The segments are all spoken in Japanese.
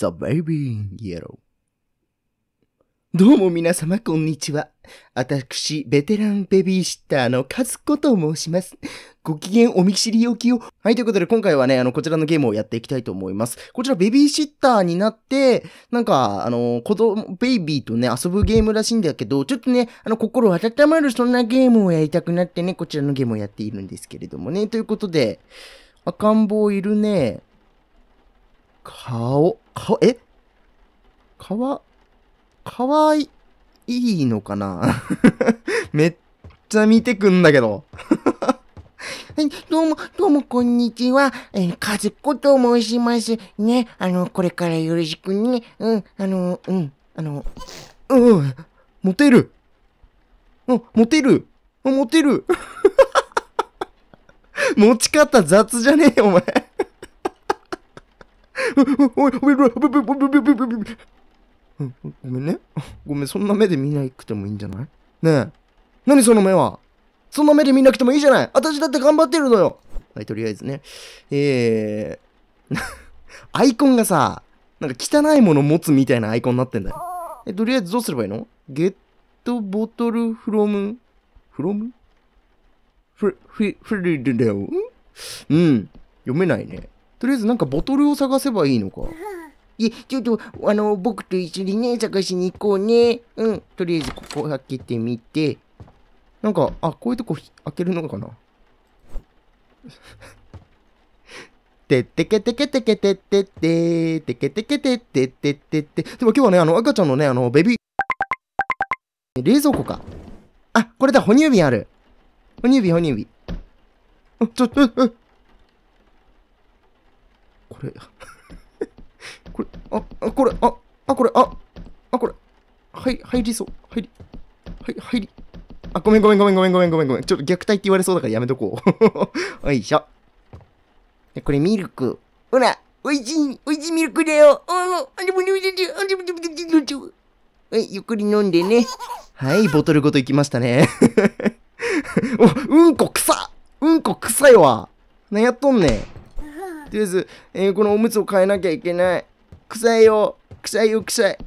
The Baby in Yellow どうも皆様、こんにちは。私、ベテランベビーシッターのカズコと申します。ご機嫌お見知りおきを。はい、ということで今回はね、あの、こちらのゲームをやっていきたいと思います。こちらベビーシッターになって、なんか、あの、子供、ベイビーとね、遊ぶゲームらしいんだけど、ちょっとね、あの、心温まるそんなゲームをやりたくなってね、こちらのゲームをやっているんですけれどもね。ということで、赤ん坊いるね。顔。か、えかわ、かわいいのかな めっちゃ見てくんだけど。はい、どうも、どうも、こんにちは。えー、かずこと申します。ね、あの、これからよろしくね。うん、あの、うん、あの、うん、モテる。うん、モテる。モテる。持ち方雑じゃねえよ、お前ごめんね。ごめん、そんな目で見なくてもいいんじゃないねえ。何その目はそんな目で見なくてもいいじゃない私だって頑張ってるのよはい、とりあえずね。えー、アイコンがさ、なんか汚いもの持つみたいなアイコンになってんだよ。え、とりあえずどうすればいいのゲットボトルフロム、フロムフ、フ、フリルデオうん。読めないね。とりあえずなんかボトルを探せばいいのか。いちょっと、あの、僕と一緒にね、探しに行こうね。うん。とりあえず、ここ開けてみて。なんか、あ、こういうとこ開けるのかなてってけてけてけてってって、てけてけてってってってって。でも今日はね、あの、赤ちゃんのね、あの、ベビー、冷蔵庫か。あ、これだ、哺乳瓶ある。哺乳瓶、哺乳瓶。あ、ちょ、う、え、これ、あ、あ、これ、あ、あ、これ、あ、あ、これ、はい、入りそう。入り、はい、入り。あ、ごめんごめんごめんごめんごめんごめんちょっと虐待って言われそうだからやめとこう。よいしょ。これミルク。ほら、おいしい、おいしいミルクだよ。ああ、でもでもでもでもでもでもでも。はい、ゆっくり飲んでね。はい、ボトルごといきましたね。うんこ臭うんこ臭いわ。何やっとんねん。とりあえー、このおむつを変えなきゃいけない。臭いよ。臭いよ、臭い。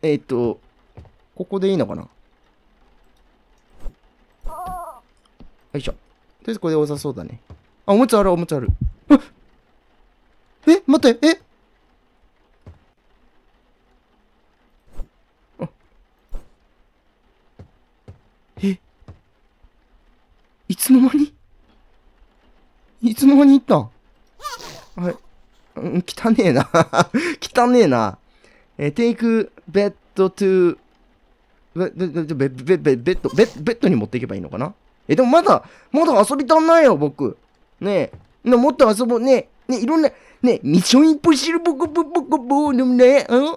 えー、っと、ここでいいのかなよいしょ。とりあえずこれで良さそうだね。あ、おむつある、おむつある。え、待って、ええいつの間にいつの間に行ったんはい。うん、汚ねえな。汚ねえな。えー、take bed to ベッ、ベッ、ベッ、ベッ、ベッド、ベッ、ベッドに持っていけばいいのかなえ、でもまだ、まだ遊び足んないよ、僕。ねえ。もっと遊ぼう。ねえ。ねいろんな、ねえ、ミッションインポッシブル、僕、僕、僕、僕、ねうん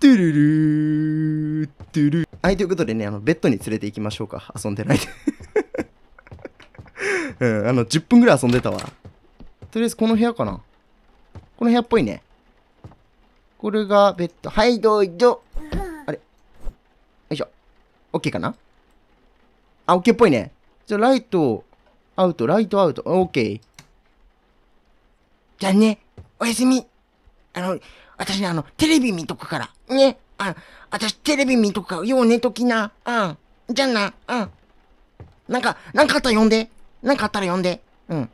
トゥルルー、トゥルはい、ということでね、あの、ベッドに連れて行きましょうか。遊んでないで うん、あの、10分ぐらい遊んでたわ。とりあえず、この部屋かな。この部屋っぽいね。これがベッド。はい、どうぞ。あれ。よいしょ。OK かなあ、OK っぽいね。じゃあ、ライト、アウト、ライトアウト。OK。じゃあね、おやすみ。あの、私あの、テレビ見とくから。ね。あ、私テレビ見とくから。よう寝ときな。うん。じゃあな。うん。なんか、なんかあったら呼んで。なんかあったら呼んで。うん。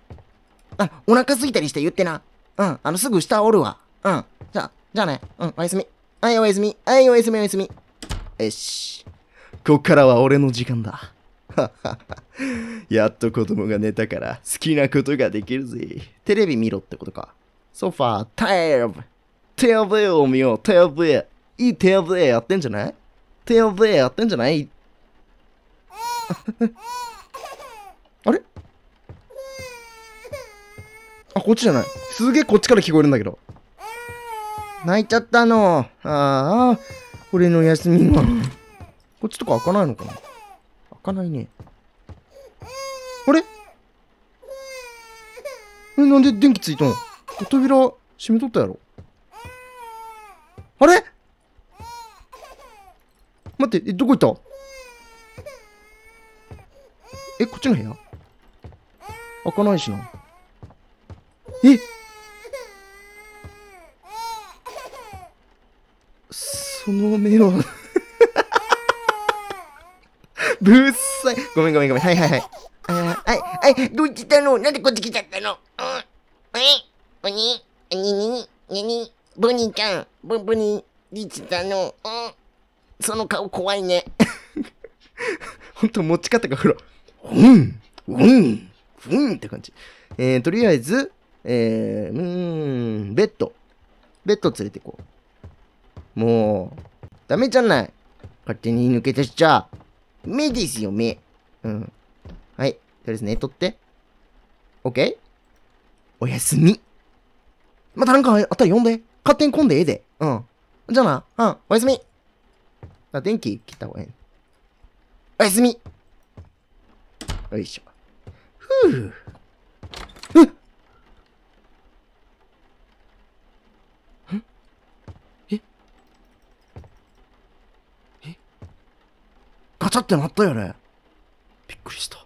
あ、お腹すいたりして言ってな。うん。あの、すぐ下おるわ。うん。じゃあ、じゃあね。うん。おやすみ。はい、おやすみ。はい、おやすみ、おやすみ。よし。こっからは俺の時間だ。やっと子供が寝たから好きなことができるぜ。テレビ見ろってことか。ソファー、タイル手やべえおよ、手やべえ。いい手やべえやってんじゃない手やべえやってんじゃない あれあ、こっちじゃない。すげえこっちから聞こえるんだけど。泣いちゃったの。ああ、俺の休みが。こっちとか開かないのかな開かないね。あれえ、なんで電気ついたの扉閉めとったやろ待って、え、どこ行ったえ、こっちの部屋開かないしな。えその目は ぶっさい。ごめんごめんごめん。はいはいはい。ああ、はい、はい、どうしたのなんでこっち来ちゃったのうん。えおにおににににボニーちゃん、ボ、ボニー、リーチたのうん。その顔怖いね。ほんと持ち方がほら、うん、うん、うんって感じ。えー、とりあえず、えー、うーん、ベッド。ベッド連れてこう。もう、ダメじゃない。勝手に抜け出しちゃ。目ですよ、目。うん。はい。とりあえず寝とって。OK? おやすみ。またなんかあったら呼んで。勝手に混んでええで。うん。じゃあな。うん。おやすみ。あ、電気切った方がいい。おやすみよいしょ。ふぅ。うっええガチャってなったよね。びっくりした。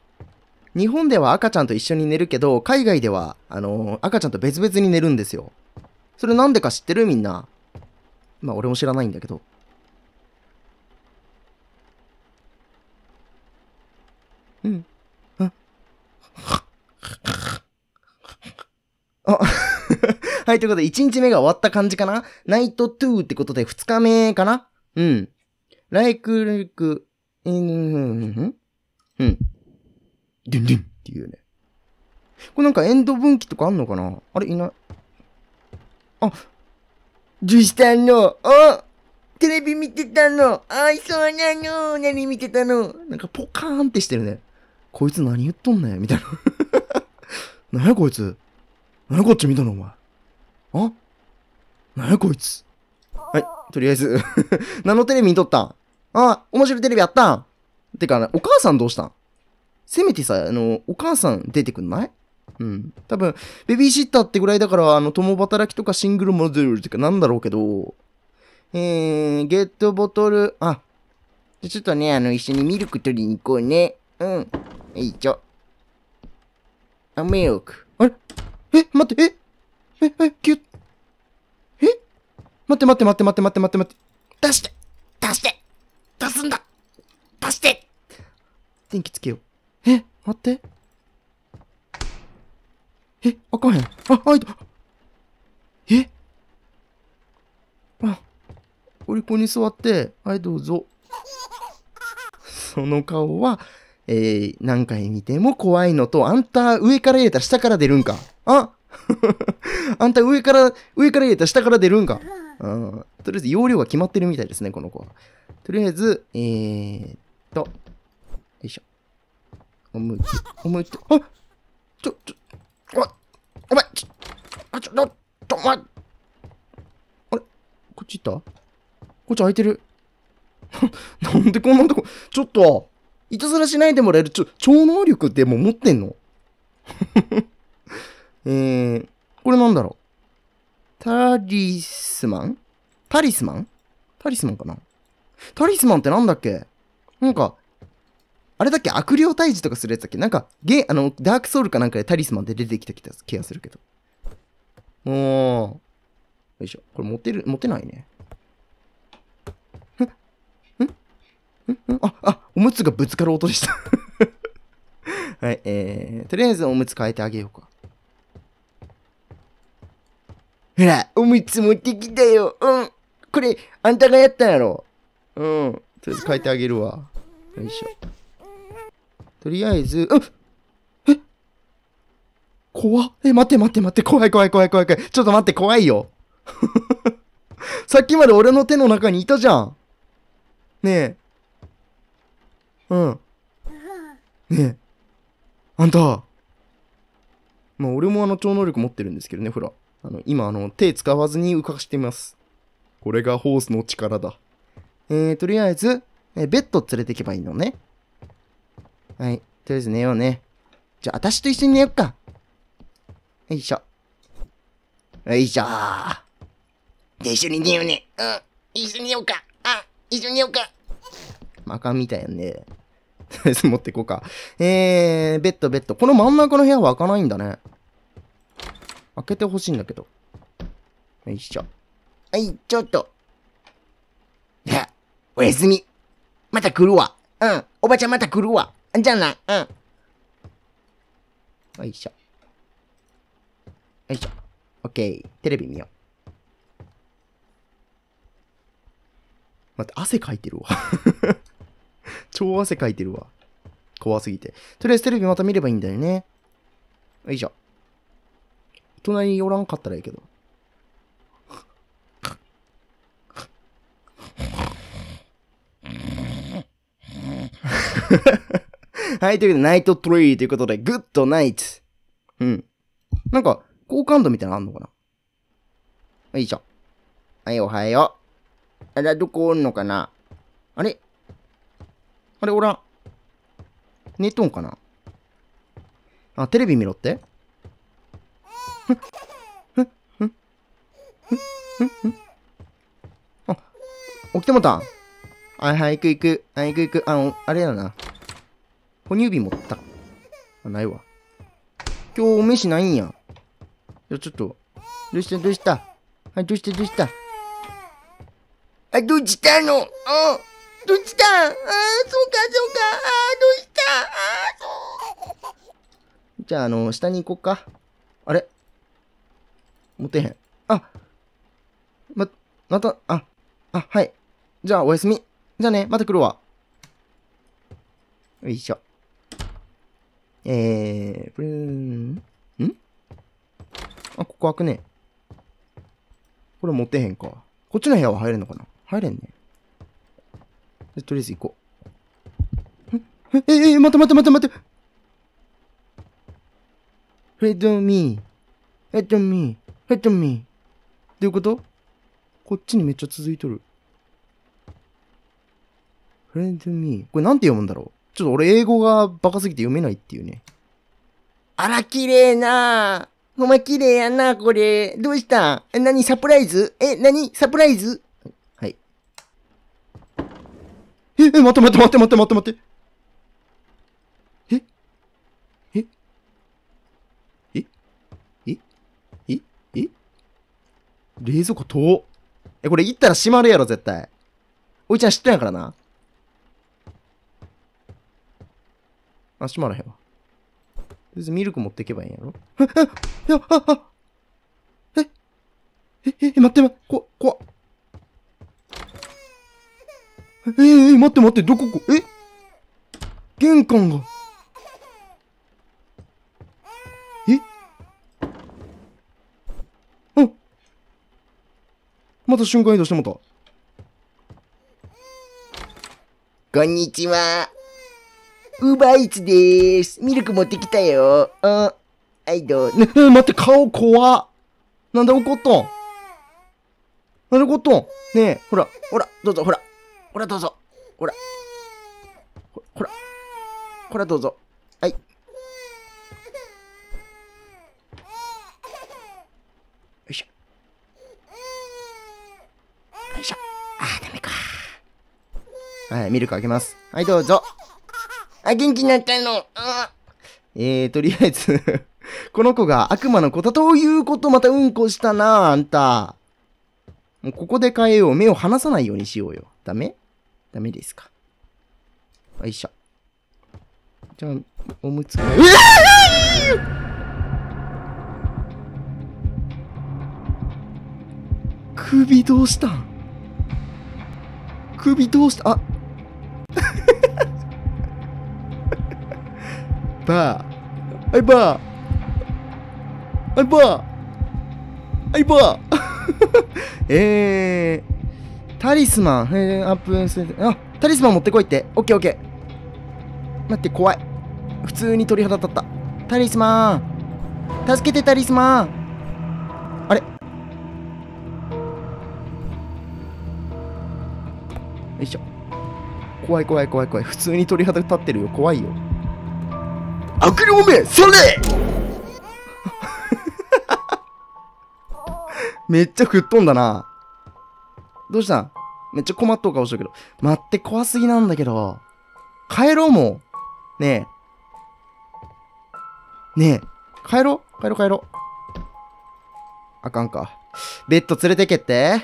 日本では赤ちゃんと一緒に寝るけど、海外では、あのー、赤ちゃんと別々に寝るんですよ。それなんでか知ってるみんな。まあ、俺も知らないんだけど。うん。あ はい、ということで、1日目が終わった感じかなナイト2ってことで、2日目かなうん。ライクルク、うん、うん。ドゥンドゥンっていうね。これなんかエンド分岐とかあんのかなあれいない。あ、ジュシさんの、あテレビ見てたのあ、そうなの何見てたのなんかポカーンってしてるね。こいつ何言っとんねんみたいな。何やこいつ。何やこっち見たのお前。あ何やこいつ。はい、とりあえず 何のテレビ見とったんあ、面白いテレビあったんてか、お母さんどうしたんせめてさ、あの、お母さん出てくんないうん。多分、ベビーシッターってぐらいだから、あの、共働きとかシングルモデルってかなんだろうけど、えー、ゲットボトル、あ、じゃちょっとね、あの、一緒にミルク取りに行こうね。うん。えいちょ。あ、ミルク。あれえ待って、ええ、え、キュッ。え待って待って待って待って待って待って待って。出して出して出すんだ出して電気つけよう。え待って。えあかんへん。あ、開いた。えあ、お利口に座って、はいどうぞ。その顔は、えー、何回見ても怖いのと、あんた上から入れたら下から出るんか。あ あんた上から、上から入れたら下から出るんか。うん、とりあえず容量が決まってるみたいですね、この子は。とりあえず、えー、っと、よいしょ。おむき、おむき、あちょ、ちょ、お前、おちょ、あ、ちょ、ちょ、ちょ、おあれこっち行ったこっち開いてる。なんでこんなとこ、ちょっと、いたずらしないでもらえる超能力ってもう持ってんの えー、これなんだろうタリスマンタリスマンタリスマンかなタリスマンってなんだっけなんか、あれだっけ悪霊退治とかするやつだっけなんか、ゲあの、ダークソウルかなんかでタリスマンって出てきた気がするけど。おー。よいしょ。これ持てる、持てないね。んあ、あ、おむつがぶつかる音でした はい、えー、とりあえずおむつ変えてあげようか。ほら、おむつ持ってきたよ。うん。これ、あんたがやったんやろ。うん。とりあえず変えてあげるわ。よいしょ。とりあえず、うんえ怖っ。え、待って待って待って。怖い怖い怖い怖い怖い。ちょっと待って、怖いよ。さっきまで俺の手の中にいたじゃん。ねえ。うん。ねえ。あんた。まあ、俺もあの超能力持ってるんですけどね、ほら。あの、今、あの、手使わずに浮かしてみます。これがホースの力だ。えー、とりあえず、えベッド連れてけばいいのね。はい。とりあえず寝ようね。じゃあ、私と一緒に寝よっか。よいしょ。よいしょー。で、一緒に寝ようね。うん。一緒に寝ようか。あ、一緒に寝ようか。マカみたいやね。とりあえず持っていこうか。えー、ベッド、ベッド。この真ん中の部屋は開かないんだね。開けてほしいんだけど。よいしょ。はい、ちょっと。いや、おやすみ。また来るわ。うん。おばちゃんまた来るわ。じゃあな。うん。よいしょ。よいしょ。オッケー。テレビ見よう。待って、汗かいてるわ超汗かいてるわ。怖すぎて。とりあえずテレビまた見ればいいんだよね。よいしょ。隣におらんかったらいいけど。はい、ということで、ナイトトリーということで、グッドナイト。うん。なんか、好感度みたいなのあんのかなよいしょ。はい、おはよう。あら、どこおんのかなあれあれ、おらん。寝とんかなあ、テレビ見ろって。あ、起きてもたん。いはい、行く行く。い、行く行く。あ、あれやな。哺乳瓶持った。あ、ないわ。今日お飯ないんや。じゃ、ちょっと。どうしたどうしたはい、どうしたどうしたあ、どうしたのあどっちだああ、そうか、そうか。ああ、どうしたああ、そう。じゃあ、あの、下に行こっか。あれ持てへん。あま、また、あ、あ、はい。じゃあ、おやすみ。じゃあね、また来るわ。よいしょ。えー、プルーン。んあ、ここ開くね。これ持てへんか。こっちの部屋は入れんのかな入れんね。とりあえず行こう。え、え、え、待って待って待って待って !Let me, let ミー。let ミー。どういうことこっちにめっちゃ続いとる。フレッドミー。これなんて読むんだろうちょっと俺英語がバカすぎて読めないっていうね。あら、綺麗なお前綺麗やな、これ。どうしたえ、何サプライズえ、何サプライズえ、え、待って待って待って待って待って待って。ええええええ冷蔵庫遠え、これ行ったら閉まるやろ、絶対。おいちゃん知ってんやからな。あ、閉まらへんわ。別にミルク持っていけばいいんやろえ、え、え、え、え、待って待って、こ、こ、えー、え待って待って、どここ、え玄関が。えあまた瞬間移動してもた。こんにちは。ウーバーイーツでーす。ミルク持ってきたよ。あ、はいどう。ねえ、待って、顔怖っ。なんで怒っとんなんで怒っとんねえ、ほら、ほら、どうぞ、ほら。ほら、どうぞ。ほら。ほら。ほら、どうぞ。はい。よいしょ。よいしょ。あー、ダメか。はい、ミルクあげます。はい、どうぞ。あ、元気になったの。あえー、とりあえず この子が悪魔の子だということまたうんこしたな、あんた。もうここで変えよう。目を離さないようにしようよ。ダメダメですか。よいしょ。じゃあ、おむつうわ首どうしたん首どうしたあバー。あ いバー。あいバー。あいバー。えー、タリスマン、えー、アップあ、タリスマン持ってこいって。オッケーオッケー。待って、怖い。普通に鳥肌立った。タリスマン。助けて、タリスマン。あれよいしょ。怖い怖い怖い怖い。普通に鳥肌立ってるよ。怖いよ。悪霊めそれめっちゃ吹っ飛んだな。どうしたんめっちゃ困っとう顔してるけど。待って、怖すぎなんだけど。帰ろうもう。ねえ。ねえ。帰ろう帰ろう帰ろう。あかんか。ベッド連れてけって。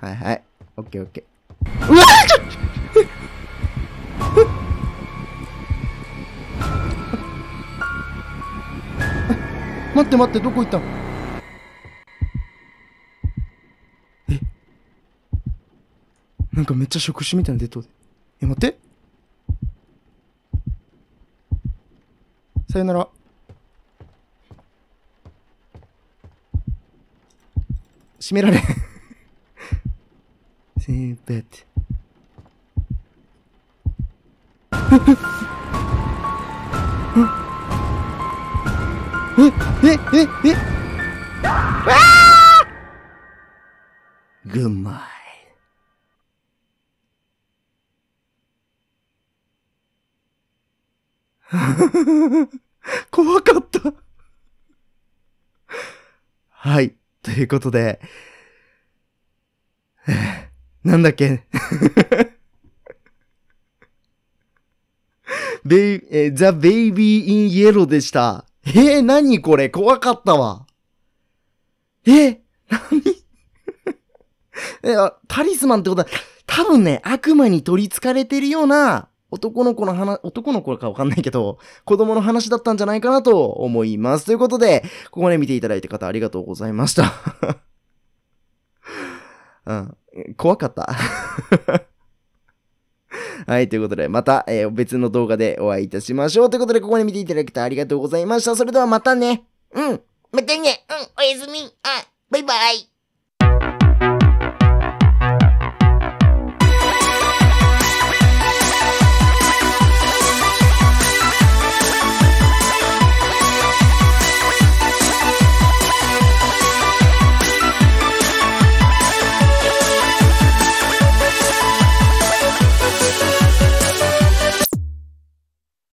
はいはい。オッケーオッケー。うわちょっ待って待って、どこ行ったのなんかめっちゃ触手みたいな出とる。え、待って。さよなら。閉められん せーべって。えええええわあグッマイ。いうことで、なんだっけ ベイ、えザ・ベイビー・イン・イエローでした。えー、何これ怖かったわ。えー、何 え、タリスマンってことは、多分ね、悪魔に取り憑かれてるような男の子の話、男の子かわかんないけど、子供の話だったんじゃないかなと思います。ということで、ここね見ていただいた方ありがとうございました。うん、怖かった。はい、ということで、また、えー、別の動画でお会いいたしましょう。ということで、ここに見ていただきたありがとうございました。それではまたね。うん。またね。うん。おやすみ。あ、バイバイ。